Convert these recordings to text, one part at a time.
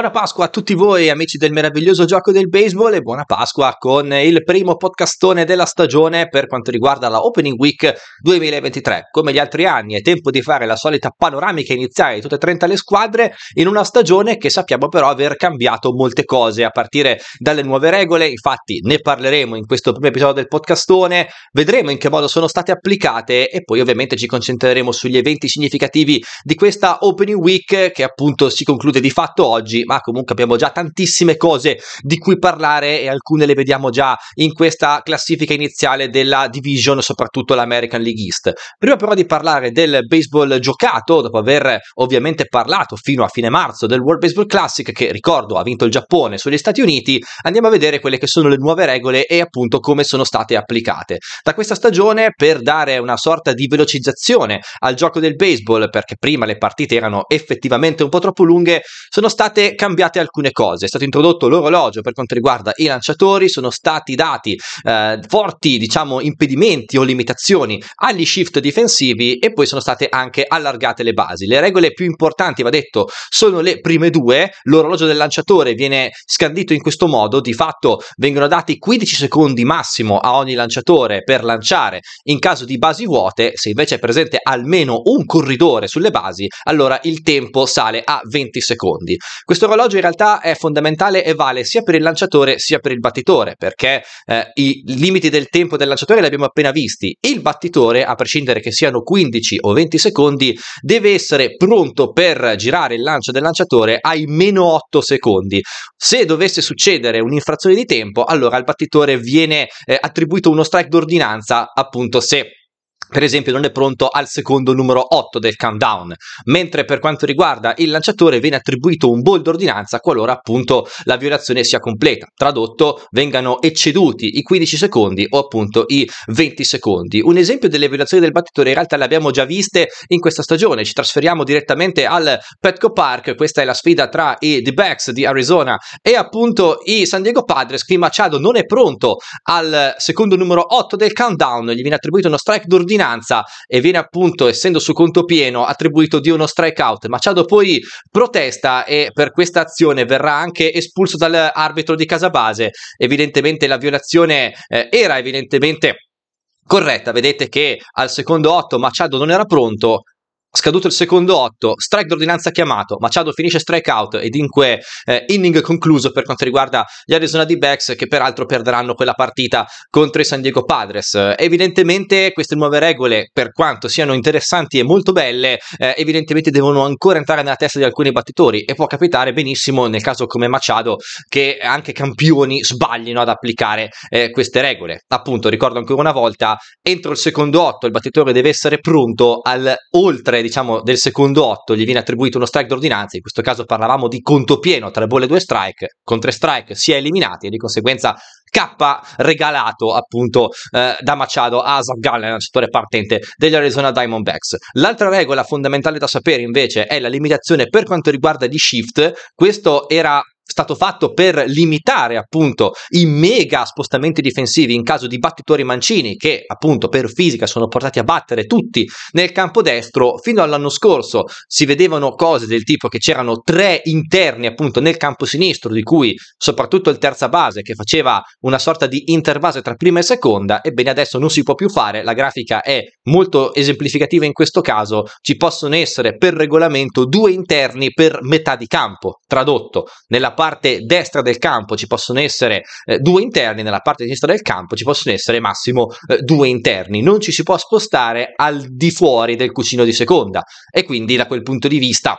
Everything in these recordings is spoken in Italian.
Buona Pasqua a tutti voi amici del meraviglioso gioco del baseball e buona Pasqua con il primo podcastone della stagione per quanto riguarda la Opening Week 2023. Come gli altri anni è tempo di fare la solita panoramica iniziale di tutte e 30 le squadre in una stagione che sappiamo però aver cambiato molte cose a partire dalle nuove regole, infatti ne parleremo in questo primo episodio del podcastone, vedremo in che modo sono state applicate e poi ovviamente ci concentreremo sugli eventi significativi di questa Opening Week che appunto si conclude di fatto oggi ma comunque abbiamo già tantissime cose di cui parlare e alcune le vediamo già in questa classifica iniziale della division, soprattutto l'American League East. Prima però di parlare del baseball giocato, dopo aver ovviamente parlato fino a fine marzo del World Baseball Classic, che ricordo ha vinto il Giappone sugli Stati Uniti, andiamo a vedere quelle che sono le nuove regole e appunto come sono state applicate. Da questa stagione, per dare una sorta di velocizzazione al gioco del baseball, perché prima le partite erano effettivamente un po' troppo lunghe, sono state cambiate alcune cose. È stato introdotto l'orologio per quanto riguarda i lanciatori, sono stati dati eh, forti, diciamo, impedimenti o limitazioni agli shift difensivi e poi sono state anche allargate le basi. Le regole più importanti, va detto, sono le prime due. L'orologio del lanciatore viene scandito in questo modo, di fatto vengono dati 15 secondi massimo a ogni lanciatore per lanciare in caso di basi vuote, se invece è presente almeno un corridore sulle basi, allora il tempo sale a 20 secondi. Questo questo orologio in realtà è fondamentale e vale sia per il lanciatore sia per il battitore, perché eh, i limiti del tempo del lanciatore li abbiamo appena visti. Il battitore, a prescindere che siano 15 o 20 secondi, deve essere pronto per girare il lancio del lanciatore ai meno 8 secondi. Se dovesse succedere un'infrazione di tempo, allora al battitore viene eh, attribuito uno strike d'ordinanza, appunto se per esempio non è pronto al secondo numero 8 del countdown, mentre per quanto riguarda il lanciatore viene attribuito un bold d'ordinanza qualora appunto la violazione sia completa, tradotto vengano ecceduti i 15 secondi o appunto i 20 secondi. Un esempio delle violazioni del battitore in realtà le abbiamo già viste in questa stagione, ci trasferiamo direttamente al Petco Park, questa è la sfida tra i The Backs di Arizona e appunto i San Diego Padres, qui Machado non è pronto al secondo numero 8 del countdown, gli viene attribuito uno strike d'ordinanza finanza e viene appunto, essendo su conto pieno, attribuito di uno strikeout. Machado poi protesta e per questa azione verrà anche espulso dall'arbitro di casa base. Evidentemente la violazione eh, era evidentemente corretta, vedete che al secondo 8 Machado non era pronto, Scaduto il secondo 8, strike d'ordinanza chiamato, Machado finisce strikeout e dunque eh, inning concluso per quanto riguarda gli Arizona D-Backs che peraltro perderanno quella partita contro i San Diego Padres. evidentemente queste nuove regole, per quanto siano interessanti e molto belle, eh, evidentemente devono ancora entrare nella testa di alcuni battitori e può capitare benissimo nel caso come Machado che anche campioni sbaglino ad applicare eh, queste regole. Appunto, ricordo ancora una volta, entro il secondo 8 il battitore deve essere pronto al oltre mentre diciamo del secondo 8 gli viene attribuito uno strike d'ordinanza, in questo caso parlavamo di conto pieno, tra bolle, e due strike, con tre strike si è eliminati e di conseguenza K regalato appunto eh, da Machado a Zach Gallen, lanciatore partente degli Arizona Diamondbacks. L'altra regola fondamentale da sapere invece è la limitazione per quanto riguarda gli shift, questo era stato fatto per limitare appunto i mega spostamenti difensivi in caso di battitori mancini che appunto per fisica sono portati a battere tutti nel campo destro fino all'anno scorso si vedevano cose del tipo che c'erano tre interni appunto nel campo sinistro di cui soprattutto il terza base che faceva una sorta di interbase tra prima e seconda ebbene adesso non si può più fare la grafica è molto esemplificativa in questo caso ci possono essere per regolamento due interni per metà di campo tradotto nella parte destra del campo ci possono essere eh, due interni, nella parte sinistra del campo ci possono essere massimo eh, due interni, non ci si può spostare al di fuori del cucino di seconda e quindi da quel punto di vista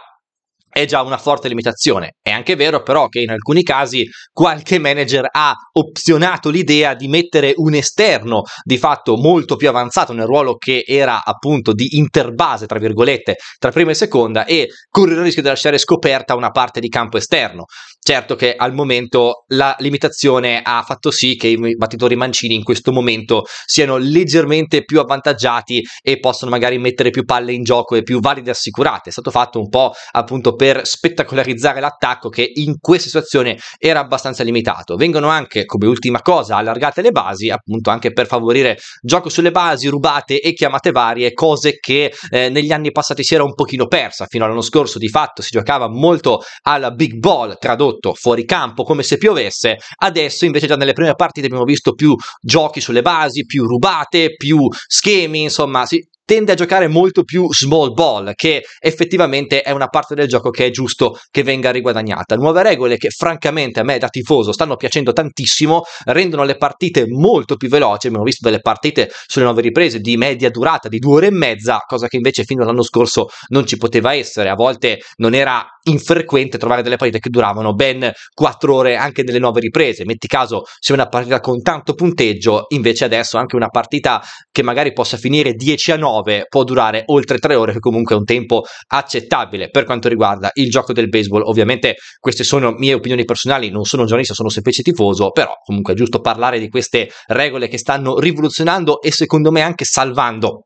è già una forte limitazione. È anche vero però che in alcuni casi qualche manager ha opzionato l'idea di mettere un esterno di fatto molto più avanzato nel ruolo che era appunto di interbase, tra virgolette, tra prima e seconda e corre il rischio di lasciare scoperta una parte di campo esterno. Certo che al momento la limitazione ha fatto sì che i battitori mancini in questo momento siano leggermente più avvantaggiati e possono magari mettere più palle in gioco e più valide assicurate. È stato fatto un po' appunto per per spettacolarizzare l'attacco che in questa situazione era abbastanza limitato. Vengono anche, come ultima cosa, allargate le basi, appunto anche per favorire gioco sulle basi, rubate e chiamate varie, cose che eh, negli anni passati si era un pochino persa. Fino all'anno scorso di fatto si giocava molto alla big ball, tradotto fuori campo, come se piovesse. Adesso invece già nelle prime partite abbiamo visto più giochi sulle basi, più rubate, più schemi, insomma, si, tende a giocare molto più small ball, che effettivamente è una parte del gioco che è giusto che venga riguadagnata. Nuove regole che francamente a me da tifoso stanno piacendo tantissimo, rendono le partite molto più veloci, abbiamo visto delle partite sulle nuove riprese di media durata di due ore e mezza, cosa che invece fino all'anno scorso non ci poteva essere, a volte non era infrequente trovare delle partite che duravano ben 4 ore anche nelle 9 riprese. Metti caso se una partita con tanto punteggio, invece adesso anche una partita che magari possa finire 10 a 9 può durare oltre 3 ore, che comunque è un tempo accettabile per quanto riguarda il gioco del baseball. Ovviamente queste sono mie opinioni personali, non sono un giornalista, sono semplice tifoso, però comunque è giusto parlare di queste regole che stanno rivoluzionando e secondo me anche salvando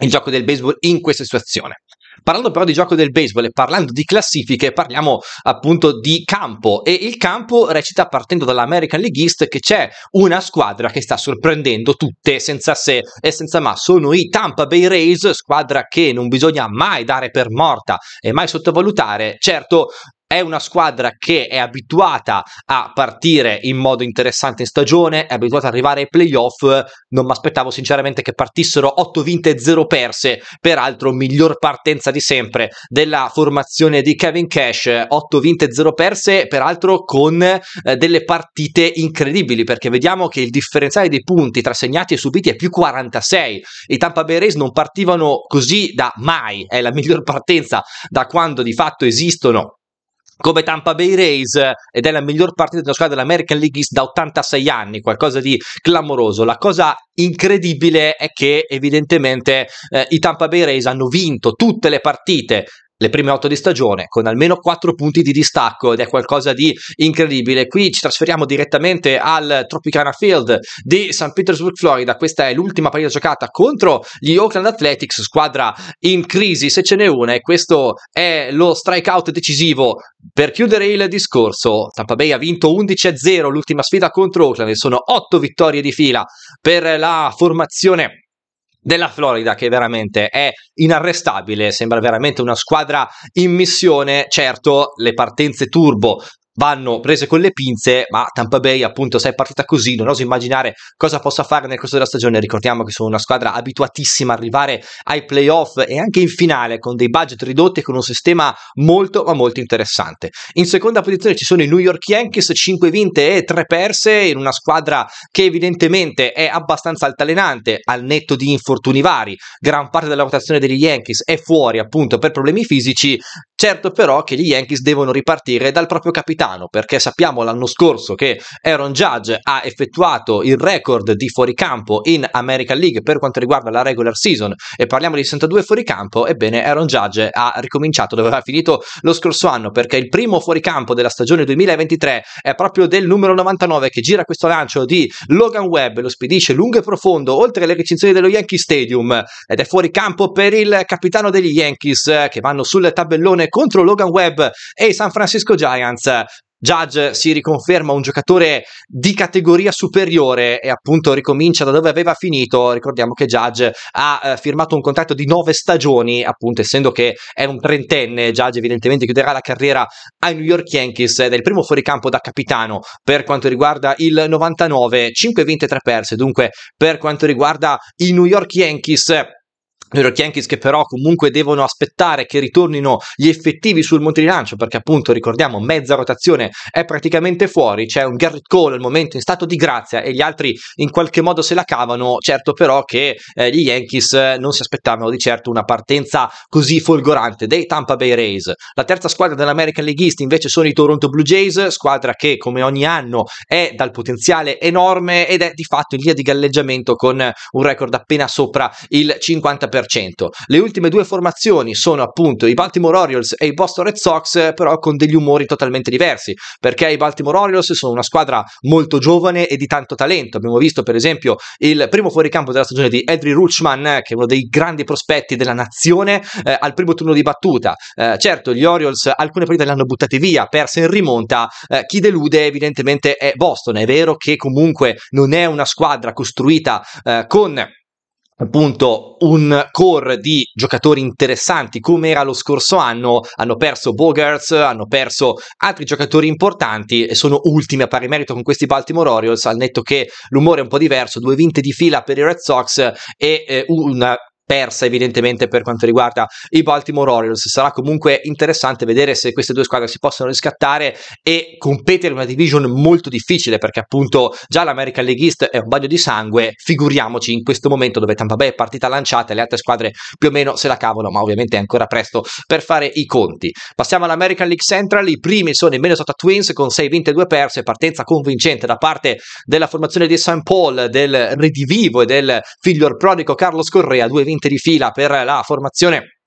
il gioco del baseball in questa situazione. Parlando però di gioco del baseball e parlando di classifiche, parliamo appunto di campo e il campo recita partendo dall'American League East che c'è una squadra che sta sorprendendo tutte senza se e senza ma, sono i Tampa Bay Rays, squadra che non bisogna mai dare per morta e mai sottovalutare. Certo, è una squadra che è abituata a partire in modo interessante in stagione, è abituata ad arrivare ai playoff. Non mi aspettavo sinceramente che partissero 8 vinte e 0 perse, peraltro miglior partenza di sempre della formazione di Kevin Cash, 8 vinte e 0 perse, peraltro con eh, delle partite incredibili, perché vediamo che il differenziale dei punti tra segnati e subiti è più 46. I Tampa Bay Rays non partivano così da mai, è la miglior partenza da quando di fatto esistono come Tampa Bay Rays ed è la miglior partita della squadra dell'American League East da 86 anni, qualcosa di clamoroso. La cosa incredibile è che evidentemente eh, i Tampa Bay Rays hanno vinto tutte le partite le prime otto di stagione con almeno 4 punti di distacco ed è qualcosa di incredibile. Qui ci trasferiamo direttamente al Tropicana Field di St. Petersburg, Florida. Questa è l'ultima partita giocata contro gli Oakland Athletics, squadra in crisi se ce n'è una e questo è lo strikeout decisivo per chiudere il discorso. Tampa Bay ha vinto 11-0 l'ultima sfida contro Oakland e sono 8 vittorie di fila per la formazione della Florida che veramente è inarrestabile, sembra veramente una squadra in missione, certo le partenze turbo vanno prese con le pinze, ma Tampa Bay appunto se è partita così, non oso immaginare cosa possa fare nel corso della stagione, ricordiamo che sono una squadra abituatissima a arrivare ai playoff e anche in finale con dei budget ridotti e con un sistema molto ma molto interessante. In seconda posizione ci sono i New York Yankees, 5 vinte e 3 perse in una squadra che evidentemente è abbastanza altalenante al netto di infortuni vari, gran parte della rotazione degli Yankees è fuori appunto per problemi fisici, certo però che gli Yankees devono ripartire dal proprio capitale lontano perché sappiamo l'anno scorso che Aaron Judge ha effettuato il record di fuoricampo in American League per quanto riguarda la regular season e parliamo di 62 fuoricampo, ebbene Aaron Judge ha ricominciato dove aveva finito lo scorso anno perché il primo fuoricampo della stagione 2023 è proprio del numero 99 che gira questo lancio di Logan Webb, lo spedisce lungo e profondo oltre le recinzioni dello Yankee Stadium ed è fuoricampo per il capitano degli Yankees eh, che vanno sul tabellone contro Logan Webb e i San Francisco Giants Judge si riconferma un giocatore di categoria superiore e appunto ricomincia da dove aveva finito. Ricordiamo che Judge ha eh, firmato un contratto di nove stagioni, appunto essendo che è un trentenne, Judge evidentemente chiuderà la carriera ai New York Yankees ed è il primo fuoricampo da capitano per quanto riguarda il 99, 5 vinte e 3 perse, dunque per quanto riguarda i New York Yankees New Yankees che però comunque devono aspettare che ritornino gli effettivi sul monte di lancio perché appunto ricordiamo mezza rotazione è praticamente fuori c'è un Garrett Cole al momento in stato di grazia e gli altri in qualche modo se la cavano certo però che eh, gli Yankees eh, non si aspettavano di certo una partenza così folgorante dei Tampa Bay Rays la terza squadra dell'American League East invece sono i Toronto Blue Jays squadra che come ogni anno è dal potenziale enorme ed è di fatto in via di galleggiamento con un record appena sopra il 50% le ultime due formazioni sono appunto i Baltimore Orioles e i Boston Red Sox, eh, però con degli umori totalmente diversi, perché i Baltimore Orioles sono una squadra molto giovane e di tanto talento. Abbiamo visto per esempio il primo fuoricampo della stagione di Edry Rutschman, eh, che è uno dei grandi prospetti della nazione, eh, al primo turno di battuta. Eh, certo, gli Orioles alcune partite le hanno buttate via, perse in rimonta. Eh, chi delude evidentemente è Boston. È vero che comunque non è una squadra costruita eh, con appunto un core di giocatori interessanti come era lo scorso anno, hanno perso Bogarts, hanno perso altri giocatori importanti e sono ultimi a pari merito con questi Baltimore Orioles, al netto che l'umore è un po' diverso, due vinte di fila per i Red Sox e eh, una persa evidentemente per quanto riguarda i Baltimore Orioles. Sarà comunque interessante vedere se queste due squadre si possono riscattare e competere in una division molto difficile perché appunto già l'American League East è un bagno di sangue, figuriamoci in questo momento dove Tampa Bay è partita lanciata e le altre squadre più o meno se la cavano, ma ovviamente è ancora presto per fare i conti. Passiamo all'American League Central, i primi sono i Minnesota Twins con 6 vinte e 2 perse, partenza convincente da parte della formazione di St. Paul, del redivivo e del figlio prodigo Carlos Correa, 2 vinte punti di fila per la formazione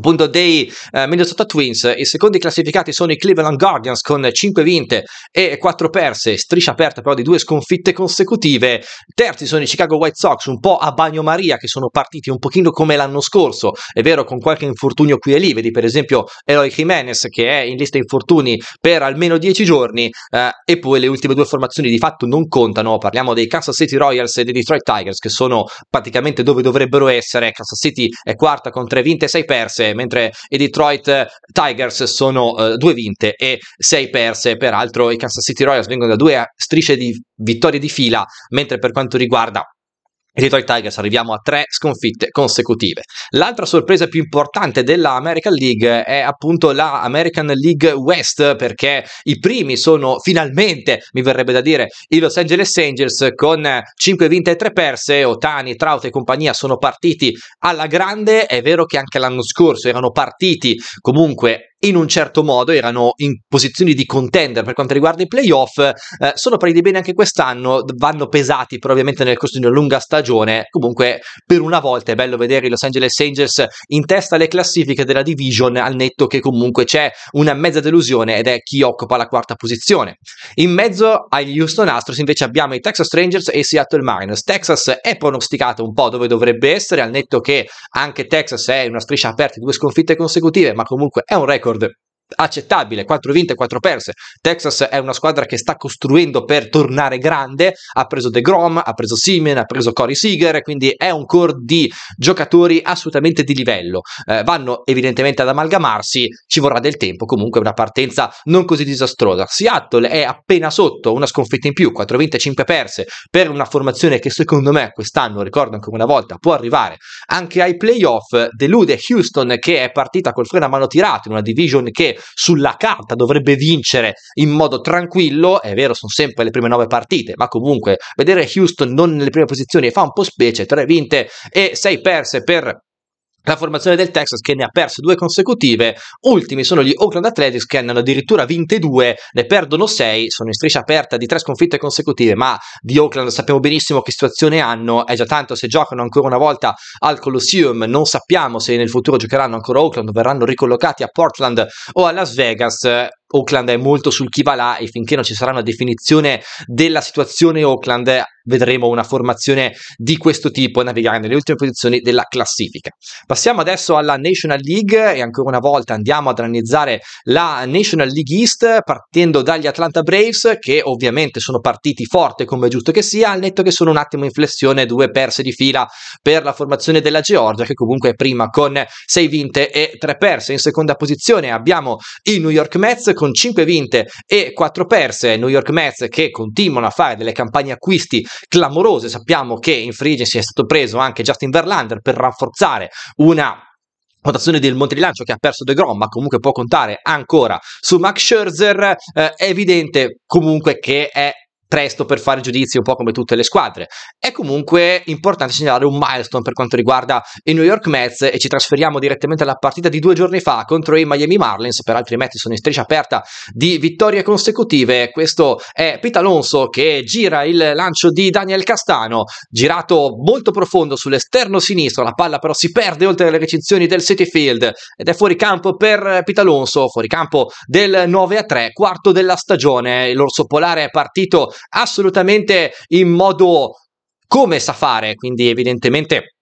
Punto dei eh, Minnesota Twins i secondi classificati sono i Cleveland Guardians con 5 vinte e 4 perse striscia aperta però di due sconfitte consecutive terzi sono i Chicago White Sox un po' a bagnomaria che sono partiti un pochino come l'anno scorso è vero con qualche infortunio qui e lì vedi per esempio Eloy Jimenez che è in lista infortuni per almeno 10 giorni eh, e poi le ultime due formazioni di fatto non contano parliamo dei Kansas City Royals e dei Detroit Tigers che sono praticamente dove dovrebbero essere Kansas City è quarta con 3 vinte e 6 perse perse, mentre i Detroit Tigers sono uh, due vinte e sei perse. Peraltro i Kansas City Royals vengono da due strisce di vittorie di fila, mentre per quanto riguarda i Detroit Tigers arriviamo a tre sconfitte consecutive. L'altra sorpresa più importante della American League è appunto la American League West perché i primi sono finalmente, mi verrebbe da dire, i Los Angeles Angels con 5 vinte e 3 perse, Otani, Trout e compagnia sono partiti alla grande, è vero che anche l'anno scorso erano partiti comunque in un certo modo, erano in posizioni di contender per quanto riguarda i playoff, eh, sono partiti bene anche quest'anno, vanno pesati però ovviamente nel corso di una lunga stagione, comunque per una volta è bello vedere i Los Angeles Angels in testa alle classifiche della division al netto che comunque c'è una mezza delusione ed è chi occupa la quarta posizione. In mezzo agli Houston Astros invece abbiamo i Texas Rangers e i Seattle Mariners. Texas è pronosticato un po' dove dovrebbe essere, al netto che anche Texas è una striscia aperta due sconfitte consecutive, ma comunque è un record the accettabile, 4 vinte e 4 perse. Texas è una squadra che sta costruendo per tornare grande, ha preso De Grom, ha preso Simen, ha preso Corey Seager, quindi è un core di giocatori assolutamente di livello. Eh, vanno evidentemente ad amalgamarsi, ci vorrà del tempo, comunque una partenza non così disastrosa. Seattle è appena sotto, una sconfitta in più, 4 vinte e 5 perse per una formazione che secondo me quest'anno, ricordo ancora una volta, può arrivare anche ai playoff, delude Houston che è partita col freno a mano tirato in una division che sulla carta dovrebbe vincere in modo tranquillo, è vero sono sempre le prime nove partite, ma comunque vedere Houston non nelle prime posizioni fa un po' specie, tre vinte e sei perse per la formazione del Texas che ne ha perse due consecutive, ultimi sono gli Oakland Athletics che ne hanno addirittura vinte due, ne perdono sei, sono in striscia aperta di tre sconfitte consecutive, ma di Oakland sappiamo benissimo che situazione hanno, è già tanto se giocano ancora una volta al Colosseum, non sappiamo se nel futuro giocheranno ancora Oakland, verranno ricollocati a Portland o a Las Vegas, Oakland è molto sul chi va là e finché non ci sarà una definizione della situazione Oakland vedremo una formazione di questo tipo navigare nelle ultime posizioni della classifica. Passiamo adesso alla National League e ancora una volta andiamo ad analizzare la National League East partendo dagli Atlanta Braves che ovviamente sono partiti forte come è giusto che sia, al netto che sono un attimo in flessione, due perse di fila per la formazione della Georgia che comunque è prima con 6 vinte e 3 perse. In seconda posizione abbiamo i New York Mets con 5 vinte e 4 perse, New York Mets che continuano a fare delle campagne acquisti clamorose. Sappiamo che in free agency è stato preso anche Justin Verlander per rafforzare una Votazione del Monte di Lancio che ha perso De Grom, ma comunque può contare ancora su Max Scherzer. Eh, è evidente comunque che è presto per fare giudizio, un po' come tutte le squadre. È comunque importante segnalare un milestone per quanto riguarda i New York Mets e ci trasferiamo direttamente alla partita di due giorni fa contro i Miami Marlins, peraltro i Mets sono in striscia aperta di vittorie consecutive. Questo è Pete Alonso che gira il lancio di Daniel Castano, girato molto profondo sull'esterno sinistro, la palla però si perde oltre le recinzioni del City Field ed è fuori campo per Pete Alonso, fuori campo del 9 3, quarto della stagione. L'orso polare è partito assolutamente in modo come sa fare, quindi evidentemente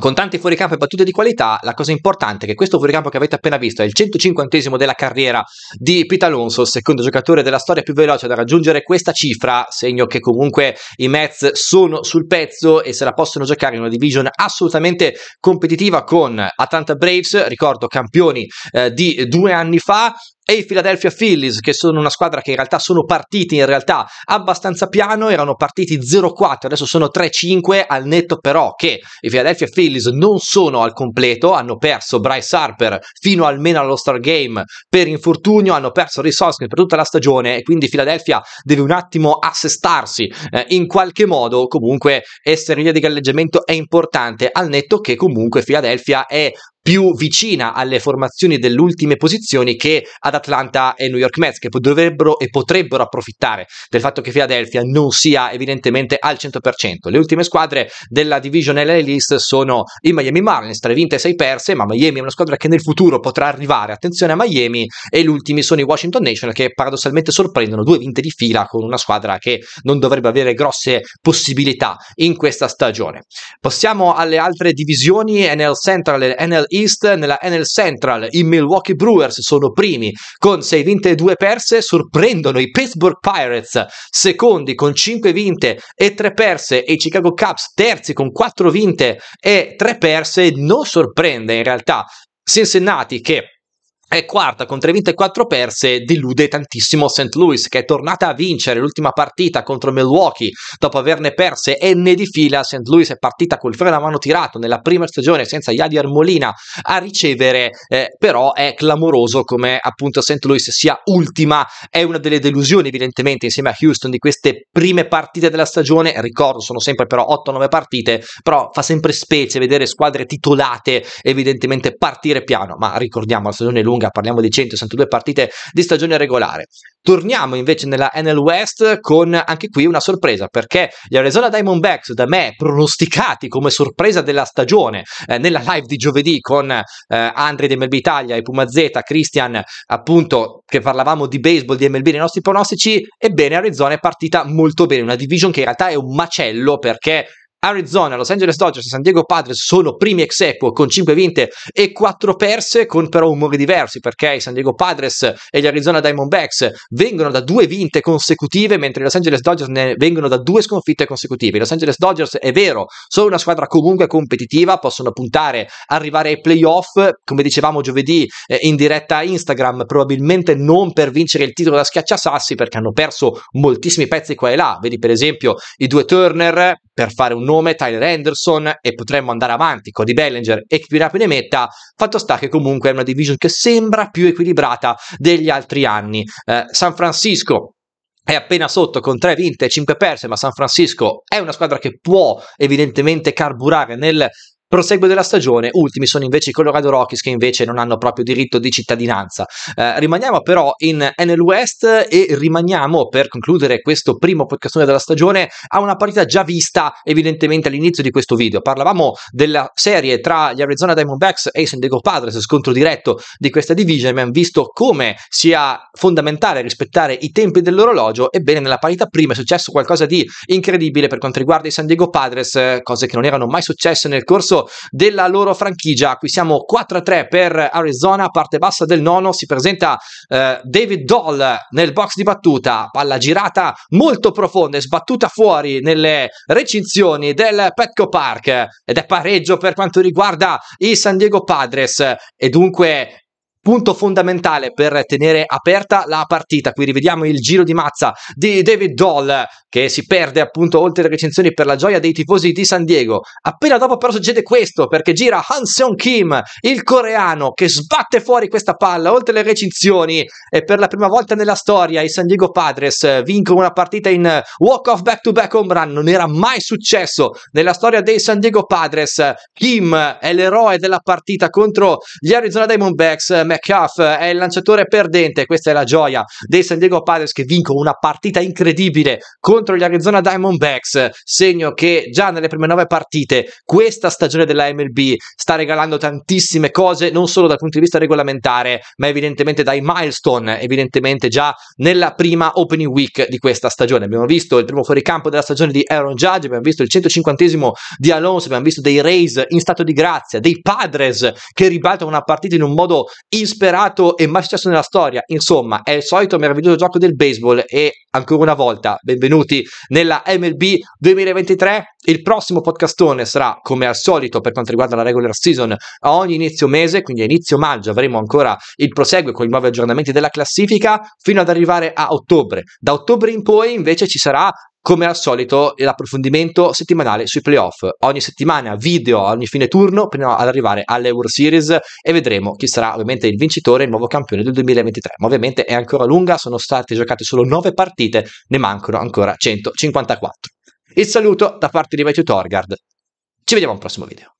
con tanti fuoricampo e battute di qualità, la cosa importante è che questo fuoricampo che avete appena visto è il 150 della carriera di Pete Alonso, il secondo giocatore della storia più veloce da raggiungere questa cifra, segno che comunque i Mets sono sul pezzo e se la possono giocare in una division assolutamente competitiva con Atlanta Braves, ricordo campioni eh, di due anni fa, e i Philadelphia Phillies, che sono una squadra che in realtà sono partiti in realtà abbastanza piano, erano partiti 0-4, adesso sono 3-5, al netto però che i Philadelphia Phillies non sono al completo, hanno perso Bryce Harper fino almeno allo Star Game per infortunio, hanno perso Risoskin per tutta la stagione e quindi Philadelphia deve un attimo assestarsi eh, in qualche modo, comunque essere in via di galleggiamento è importante, al netto che comunque Philadelphia è più vicina alle formazioni delle ultime posizioni che ad Atlanta e New York Mets, che dovrebbero e potrebbero approfittare del fatto che Philadelphia non sia evidentemente al 100%. Le ultime squadre della Division LA List sono i Miami Marlins, 3 vinte e sei perse, ma Miami è una squadra che nel futuro potrà arrivare, attenzione a Miami, e gli ultimi sono i Washington National che paradossalmente sorprendono due vinte di fila con una squadra che non dovrebbe avere grosse possibilità in questa stagione. Passiamo alle altre divisioni, NL Central e NL East East nella NL Central. I Milwaukee Brewers sono primi con 6 vinte e 2 perse, sorprendono i Pittsburgh Pirates, secondi con 5 vinte e 3 perse e i Chicago Cubs terzi con 4 vinte e 3 perse. Non sorprende in realtà Cincinnati che è quarta con 3 vinte e 4 perse, delude tantissimo St. Louis che è tornata a vincere l'ultima partita contro Milwaukee dopo averne perse N di fila. St. Louis è partita col freno a mano tirato nella prima stagione senza Yadier Molina a ricevere, eh, però è clamoroso come appunto St. Louis sia ultima, è una delle delusioni evidentemente insieme a Houston di queste prime partite della stagione, ricordo sono sempre però 8-9 partite, però fa sempre specie vedere squadre titolate evidentemente partire piano, ma ricordiamo la stagione lunga lunga, parliamo di 162 partite di stagione regolare. Torniamo invece nella NL West con anche qui una sorpresa perché gli Arizona Diamondbacks da me pronosticati come sorpresa della stagione eh, nella live di giovedì con eh, Andri di MLB Italia e Z, Christian appunto che parlavamo di baseball, di MLB nei nostri pronostici, ebbene Arizona è partita molto bene, una division che in realtà è un macello perché Arizona, Los Angeles Dodgers e San Diego Padres sono primi ex equo con 5 vinte e 4 perse con però umori diversi perché i San Diego Padres e gli Arizona Diamondbacks vengono da due vinte consecutive mentre i Los Angeles Dodgers ne vengono da due sconfitte consecutive. I Los Angeles Dodgers è vero, sono una squadra comunque competitiva, possono puntare a arrivare ai playoff, come dicevamo giovedì eh, in diretta a Instagram, probabilmente non per vincere il titolo da schiacciasassi perché hanno perso moltissimi pezzi qua e là, vedi per esempio i due Turner per fare un nome Tyler Anderson e potremmo andare avanti, Cody Bellinger e chi più ne metta, fatto sta che comunque è una division che sembra più equilibrata degli altri anni. Eh, San Francisco è appena sotto con 3 vinte e 5 perse, ma San Francisco è una squadra che può evidentemente carburare nel prosegue della stagione, ultimi sono invece i Colorado Rockies che invece non hanno proprio diritto di cittadinanza. Eh, rimaniamo però in NL West e rimaniamo per concludere questo primo podcast della stagione a una partita già vista evidentemente all'inizio di questo video. Parlavamo della serie tra gli Arizona Diamondbacks e i San Diego Padres, scontro diretto di questa division, abbiamo visto come sia fondamentale rispettare i tempi dell'orologio, ebbene nella partita prima è successo qualcosa di incredibile per quanto riguarda i San Diego Padres, eh, cose che non erano mai successe nel corso appunto della loro franchigia. Qui siamo 4-3 per Arizona, parte bassa del nono, si presenta eh, David Doll nel box di battuta, palla girata molto profonda e sbattuta fuori nelle recinzioni del Petco Park ed è pareggio per quanto riguarda i San Diego Padres e dunque punto fondamentale per tenere aperta la partita. Qui rivediamo il giro di mazza di David Doll che si perde appunto oltre le recensioni per la gioia dei tifosi di San Diego. Appena dopo però succede questo perché gira Han Seon Kim, il coreano che sbatte fuori questa palla oltre le recinzioni e per la prima volta nella storia i San Diego Padres eh, vincono una partita in walk off back to back home run. Non era mai successo nella storia dei San Diego Padres. Kim è l'eroe della partita contro gli Arizona Diamondbacks. Eh, Metcalf è il lanciatore perdente, questa è la gioia dei San Diego Padres che vincono una partita incredibile contro gli Arizona Diamondbacks, segno che già nelle prime nove partite questa stagione della MLB sta regalando tantissime cose, non solo dal punto di vista regolamentare, ma evidentemente dai milestone, evidentemente già nella prima opening week di questa stagione. Abbiamo visto il primo fuoricampo della stagione di Aaron Judge, abbiamo visto il 150 di Alonso, abbiamo visto dei Rays in stato di grazia, dei Padres che ribaltano una partita in un modo isolante disperato e mai successo nella storia. Insomma, è il solito meraviglioso gioco del baseball e ancora una volta benvenuti nella MLB 2023. Il prossimo podcastone sarà come al solito per quanto riguarda la regular season a ogni inizio mese, quindi a inizio maggio avremo ancora il proseguo con i nuovi aggiornamenti della classifica fino ad arrivare a ottobre. Da ottobre in poi invece ci sarà come al solito, l'approfondimento settimanale sui playoff. Ogni settimana video, ogni fine turno, prima ad arrivare alle Series e vedremo chi sarà ovviamente il vincitore, il nuovo campione del 2023. Ma ovviamente è ancora lunga, sono state giocate solo 9 partite, ne mancano ancora 154. Il saluto da parte di Matthew Torgard. Ci vediamo al prossimo video.